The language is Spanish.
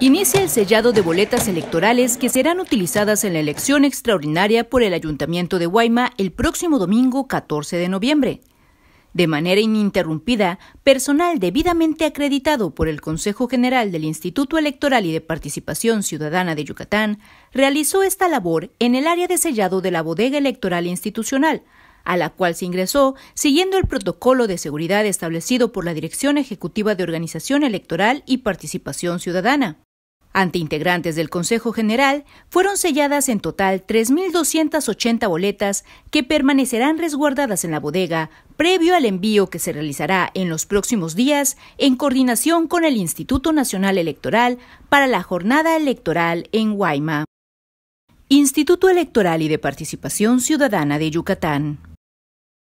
Inicia el sellado de boletas electorales que serán utilizadas en la elección extraordinaria por el Ayuntamiento de Guayma el próximo domingo 14 de noviembre. De manera ininterrumpida, personal debidamente acreditado por el Consejo General del Instituto Electoral y de Participación Ciudadana de Yucatán realizó esta labor en el área de sellado de la bodega electoral institucional, a la cual se ingresó siguiendo el protocolo de seguridad establecido por la Dirección Ejecutiva de Organización Electoral y Participación Ciudadana. Ante integrantes del Consejo General, fueron selladas en total 3.280 boletas que permanecerán resguardadas en la bodega previo al envío que se realizará en los próximos días en coordinación con el Instituto Nacional Electoral para la jornada electoral en Guayma. Instituto Electoral y de Participación Ciudadana de Yucatán.